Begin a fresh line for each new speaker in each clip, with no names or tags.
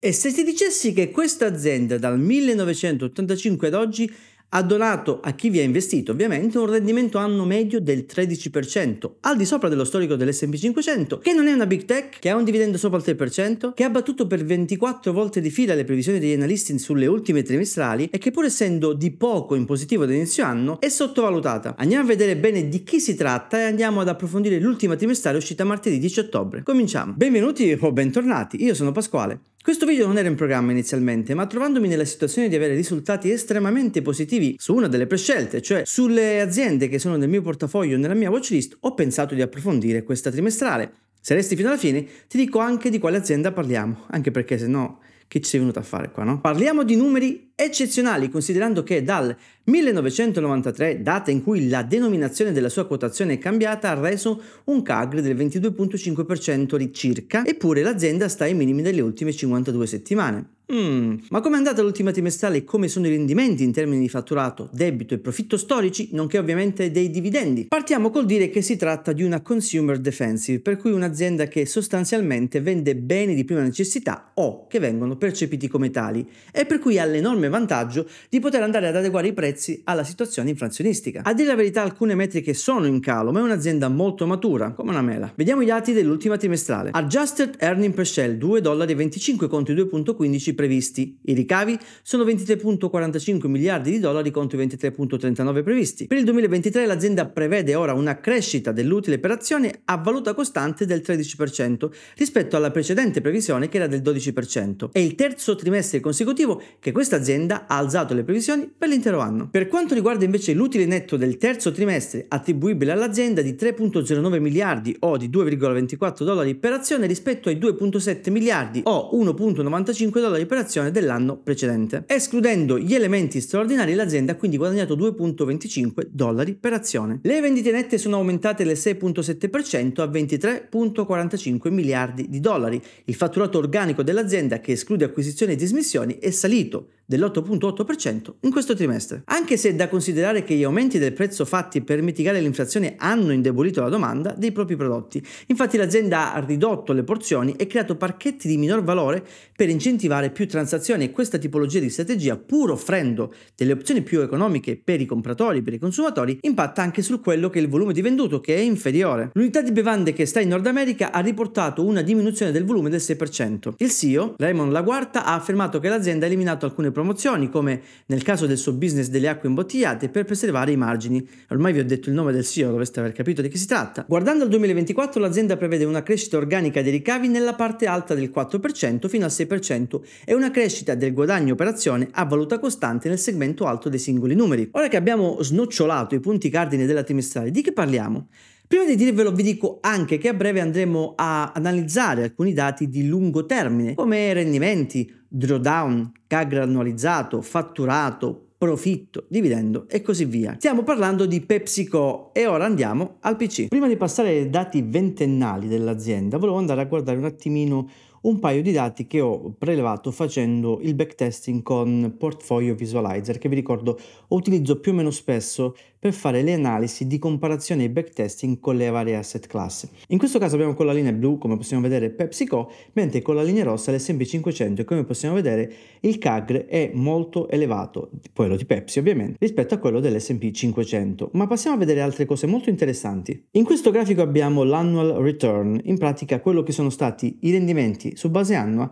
E se ti dicessi che questa azienda dal 1985 ad oggi ha donato a chi vi ha investito ovviamente un rendimento anno medio del 13%, al di sopra dello storico dell'SP 500, che non è una big tech, che ha un dividendo sopra il 3%, che ha battuto per 24 volte di fila le previsioni degli analisti sulle ultime trimestrali e che pur essendo di poco in positivo ad inizio anno è sottovalutata. Andiamo a vedere bene di chi si tratta e andiamo ad approfondire l'ultima trimestrale uscita martedì 10 ottobre. Cominciamo. Benvenuti o bentornati, io sono Pasquale. Questo video non era in programma inizialmente, ma trovandomi nella situazione di avere risultati estremamente positivi su una delle prescelte, cioè sulle aziende che sono nel mio portafoglio e nella mia watchlist, ho pensato di approfondire questa trimestrale. Se resti fino alla fine, ti dico anche di quale azienda parliamo, anche perché se no che ci sei venuto a fare qua, no? Parliamo di numeri eccezionali, considerando che dal 1993, data in cui la denominazione della sua quotazione è cambiata, ha reso un CAGR del 22,5% circa, eppure l'azienda sta ai minimi delle ultime 52 settimane. Mm, ma è andata l'ultima trimestrale e come sono i rendimenti in termini di fatturato, debito e profitto storici, nonché ovviamente dei dividendi? Partiamo col dire che si tratta di una consumer defensive, per cui un'azienda che sostanzialmente vende beni di prima necessità o che vengono percepiti come tali e per cui ha l'enorme vantaggio di poter andare ad adeguare i prezzi alla situazione inflazionistica. A dire la verità alcune metriche sono in calo, ma è un'azienda molto matura, come una mela. Vediamo i dati dell'ultima trimestrale. Adjusted earning per shell 2,25 contro 2,15 previsti. I ricavi sono 23.45 miliardi di dollari contro i 23.39 previsti. Per il 2023 l'azienda prevede ora una crescita dell'utile per azione a valuta costante del 13% rispetto alla precedente previsione che era del 12%. È il terzo trimestre consecutivo che questa azienda ha alzato le previsioni per l'intero anno. Per quanto riguarda invece l'utile netto del terzo trimestre attribuibile all'azienda di 3.09 miliardi o di 2,24 dollari per azione rispetto ai 2.7 miliardi o 1.95 dollari operazione dell'anno precedente. Escludendo gli elementi straordinari, l'azienda ha quindi guadagnato 2,25 dollari per azione. Le vendite nette sono aumentate del 6,7% a 23,45 miliardi di dollari. Il fatturato organico dell'azienda, che esclude acquisizioni e dismissioni, è salito dell'8.8% in questo trimestre. Anche se è da considerare che gli aumenti del prezzo fatti per mitigare l'inflazione hanno indebolito la domanda dei propri prodotti, infatti l'azienda ha ridotto le porzioni e creato parchetti di minor valore per incentivare più transazioni e questa tipologia di strategia, pur offrendo delle opzioni più economiche per i compratori per i consumatori, impatta anche su quello che è il volume di venduto, che è inferiore. L'unità di bevande che sta in Nord America ha riportato una diminuzione del volume del 6%. Il CEO, Raymond Laguarta, ha affermato che l'azienda ha eliminato alcune promozioni, come nel caso del suo business delle acque imbottigliate, per preservare i margini. Ormai vi ho detto il nome del CEO, dovreste aver capito di che si tratta. Guardando al 2024, l'azienda prevede una crescita organica dei ricavi nella parte alta del 4% fino al 6% e una crescita del guadagno operazione a valuta costante nel segmento alto dei singoli numeri. Ora che abbiamo snocciolato i punti cardine della trimestrale, di che parliamo? Prima di dirvelo vi dico anche che a breve andremo a analizzare alcuni dati di lungo termine come rendimenti, drawdown, CAG annualizzato, fatturato, profitto, dividendo e così via. Stiamo parlando di PepsiCo e ora andiamo al PC. Prima di passare ai dati ventennali dell'azienda, volevo andare a guardare un attimino un paio di dati che ho prelevato facendo il backtesting con Portfolio Visualizer che vi ricordo utilizzo più o meno spesso per fare le analisi di comparazione e backtesting con le varie asset class. In questo caso abbiamo con la linea blu, come possiamo vedere, PepsiCo, mentre con la linea rossa l'S&P 500 e come possiamo vedere il CAGR è molto elevato, quello di Pepsi ovviamente, rispetto a quello dell'S&P 500. Ma passiamo a vedere altre cose molto interessanti. In questo grafico abbiamo l'annual return, in pratica quello che sono stati i rendimenti su base annua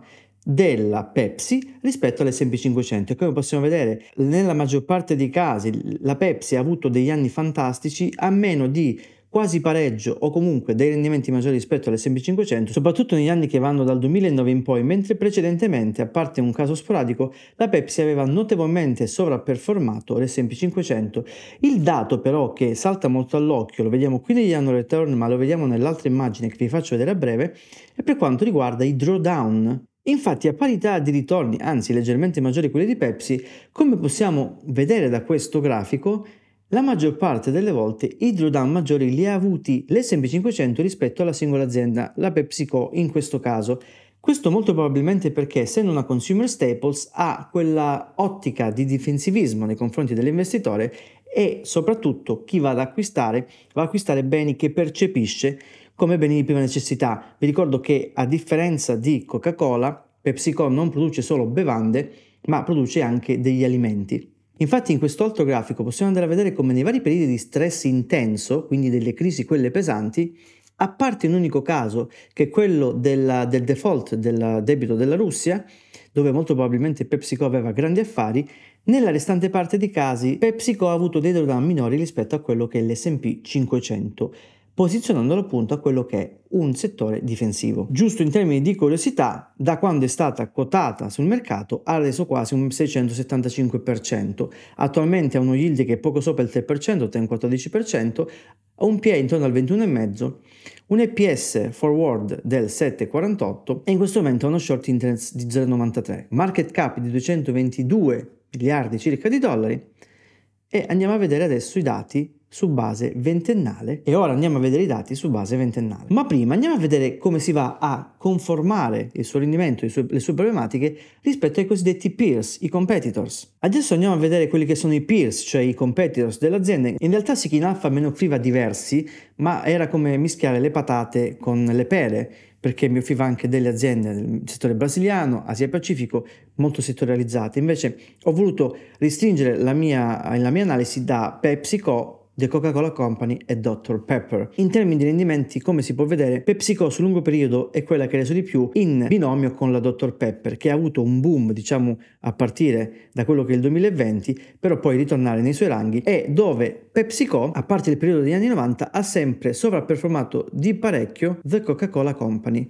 della Pepsi rispetto all'SP500 e come possiamo vedere nella maggior parte dei casi la Pepsi ha avuto degli anni fantastici a meno di quasi pareggio o comunque dei rendimenti maggiori rispetto all'SP500, soprattutto negli anni che vanno dal 2009 in poi, mentre precedentemente, a parte un caso sporadico, la Pepsi aveva notevolmente sovrapperformato l'SP500. Il dato però che salta molto all'occhio, lo vediamo qui negli annual return, ma lo vediamo nell'altra immagine che vi faccio vedere a breve, è per quanto riguarda i drawdown Infatti, a parità di ritorni, anzi leggermente maggiori quelli di Pepsi, come possiamo vedere da questo grafico, la maggior parte delle volte i drawdown maggiori li ha avuti l'S&P500 rispetto alla singola azienda, la PepsiCo in questo caso. Questo molto probabilmente perché, essendo una consumer staples, ha quella ottica di difensivismo nei confronti dell'investitore e soprattutto chi va ad acquistare va ad acquistare beni che percepisce come beni di prima necessità. Vi ricordo che a differenza di Coca-Cola, PepsiCo non produce solo bevande, ma produce anche degli alimenti. Infatti in questo altro grafico possiamo andare a vedere come nei vari periodi di stress intenso, quindi delle crisi quelle pesanti, a parte un unico caso che è quello della, del default del debito della Russia, dove molto probabilmente PepsiCo aveva grandi affari, nella restante parte dei casi PepsiCo ha avuto dei drawdown minori rispetto a quello che è l'SP 500 posizionandolo appunto a quello che è un settore difensivo. Giusto in termini di curiosità, da quando è stata quotata sul mercato ha reso quasi un 675%, attualmente ha uno yield che è poco sopra il 3%, 3,14%, ha un PE intorno al 21,5%, un EPS forward del 7,48 e in questo momento ha uno short interest di 0,93, market cap di 222 miliardi circa di dollari e andiamo a vedere adesso i dati su base ventennale e ora andiamo a vedere i dati su base ventennale. Ma prima andiamo a vedere come si va a conformare il suo rendimento, e le sue problematiche rispetto ai cosiddetti peers, i competitors. Adesso andiamo a vedere quelli che sono i peers, cioè i competitors dell'azienda. In realtà si chi me ne offriva diversi, ma era come mischiare le patate con le pere perché mi offriva anche delle aziende nel settore brasiliano, Asia-Pacifico, molto settorializzate. Invece ho voluto restringere la mia, la mia analisi da PepsiCo The Coca-Cola Company e Dr. Pepper. In termini di rendimenti, come si può vedere, PepsiCo sul lungo periodo è quella che ha reso di più in binomio con la Dr. Pepper, che ha avuto un boom, diciamo, a partire da quello che è il 2020, però poi ritornare nei suoi ranghi e dove PepsiCo, a parte il periodo degli anni 90, ha sempre sovrapperformato di parecchio The Coca-Cola Company.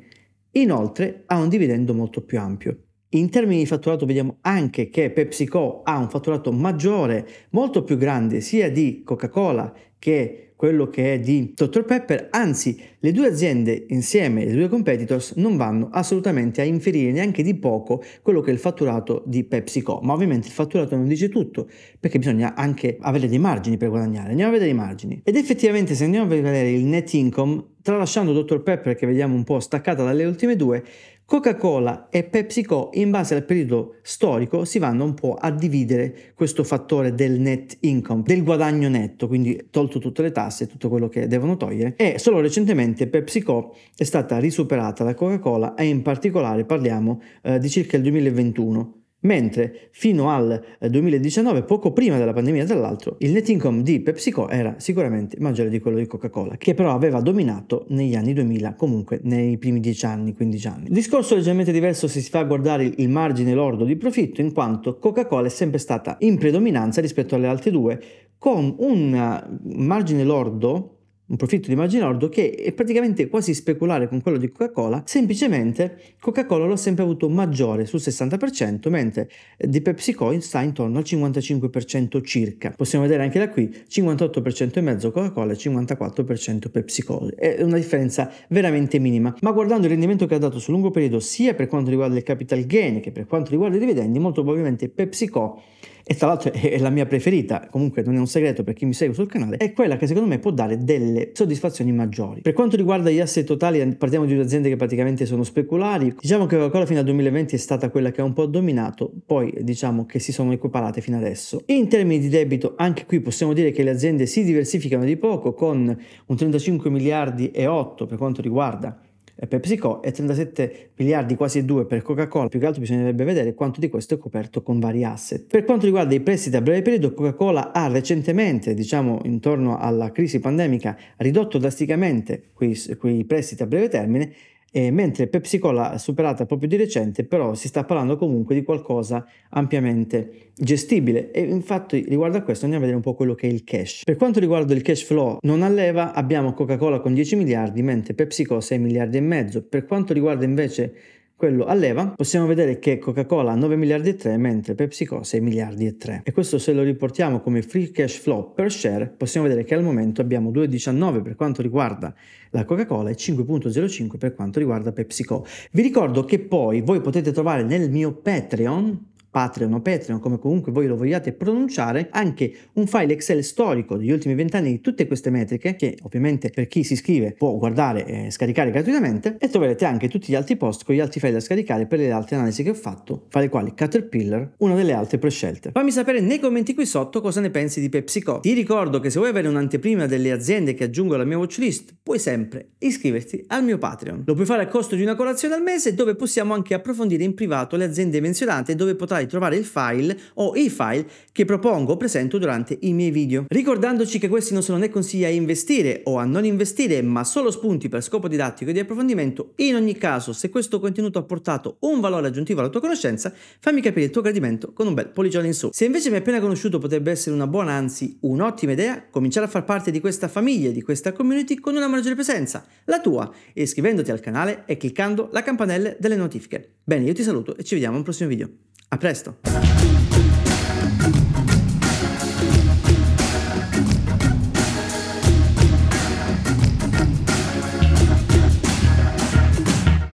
Inoltre ha un dividendo molto più ampio. In termini di fatturato vediamo anche che PepsiCo ha un fatturato maggiore, molto più grande sia di Coca-Cola che quello che è di Dr. Pepper, anzi le due aziende insieme, le due competitors, non vanno assolutamente a inferire neanche di poco quello che è il fatturato di PepsiCo, ma ovviamente il fatturato non dice tutto, perché bisogna anche avere dei margini per guadagnare, andiamo a vedere i margini. Ed effettivamente se andiamo a vedere il net income, tralasciando Dr. Pepper che vediamo un po' staccata dalle ultime due, Coca-Cola e PepsiCo in base al periodo storico si vanno un po' a dividere questo fattore del net income, del guadagno netto, quindi tolto tutte le tasse, tutto quello che devono togliere e solo recentemente PepsiCo è stata risuperata da Coca-Cola e in particolare parliamo eh, di circa il 2021 mentre fino al 2019, eh, poco prima della pandemia tra l'altro, il net income di PepsiCo era sicuramente maggiore di quello di Coca-Cola, che però aveva dominato negli anni 2000, comunque nei primi 10 anni, 15 anni. discorso leggermente diverso se si fa guardare il margine lordo di profitto, in quanto Coca-Cola è sempre stata in predominanza rispetto alle altre due, con un eh, margine lordo un profitto di margine lordo che è praticamente quasi speculare con quello di Coca-Cola, semplicemente Coca-Cola l'ha sempre avuto maggiore sul 60%, mentre di PepsiCo sta intorno al 55% circa. Possiamo vedere anche da qui 58% e mezzo Coca-Cola e 54% PepsiCo. È una differenza veramente minima, ma guardando il rendimento che ha dato sul lungo periodo sia per quanto riguarda il capital gain che per quanto riguarda i dividendi, molto probabilmente PepsiCo e tra l'altro è la mia preferita, comunque non è un segreto per chi mi segue sul canale, è quella che secondo me può dare delle soddisfazioni maggiori. Per quanto riguarda gli asset totali, partiamo di aziende che praticamente sono speculari, diciamo che Coca-Cola fino al 2020 è stata quella che ha un po' dominato, poi diciamo che si sono equiparate fino adesso. In termini di debito, anche qui possiamo dire che le aziende si diversificano di poco con un 35 miliardi e 8 per quanto riguarda PepsiCo e 37 miliardi quasi 2 per Coca-Cola. Più che altro bisognerebbe vedere quanto di questo è coperto con vari asset. Per quanto riguarda i prestiti a breve periodo, Coca-Cola ha recentemente, diciamo intorno alla crisi pandemica, ridotto drasticamente quei, quei prestiti a breve termine eh, mentre Pepsi Cola è superata proprio di recente, però si sta parlando comunque di qualcosa ampiamente gestibile e infatti riguardo a questo andiamo a vedere un po' quello che è il cash. Per quanto riguarda il cash flow non alleva abbiamo Coca-Cola con 10 miliardi, mentre PepsiCo 6 miliardi e mezzo. Per quanto riguarda invece quello a leva, possiamo vedere che Coca-Cola ha 9 miliardi e 3 mentre PepsiCo 6 miliardi e 3. E questo se lo riportiamo come free cash flow per share, possiamo vedere che al momento abbiamo 2,19 per quanto riguarda la Coca-Cola e 5,05 per quanto riguarda PepsiCo. Vi ricordo che poi voi potete trovare nel mio Patreon Patreon o Patreon, come comunque voi lo vogliate pronunciare, anche un file Excel storico degli ultimi vent'anni di tutte queste metriche, che ovviamente per chi si iscrive può guardare e scaricare gratuitamente, e troverete anche tutti gli altri post con gli altri file da scaricare per le altre analisi che ho fatto, fra le quali Caterpillar, una delle altre prescelte. Fammi sapere nei commenti qui sotto cosa ne pensi di PepsiCo. Ti ricordo che se vuoi avere un'anteprima delle aziende che aggiungo alla mia watchlist, puoi sempre iscriverti al mio Patreon. Lo puoi fare a costo di una colazione al mese, dove possiamo anche approfondire in privato le aziende menzionate, dove potrai possibilità di trovare il file o i file che propongo o presento durante i miei video. Ricordandoci che questi non sono né consigli a investire o a non investire, ma solo spunti per scopo didattico e di approfondimento, in ogni caso se questo contenuto ha portato un valore aggiuntivo alla tua conoscenza, fammi capire il tuo gradimento con un bel pollicione in su. Se invece mi hai appena conosciuto potrebbe essere una buona, anzi un'ottima idea, cominciare a far parte di questa famiglia, di questa community con una maggiore presenza, la tua, iscrivendoti al canale e cliccando la campanella delle notifiche. Bene, io ti saluto e ci vediamo al prossimo video. A presto!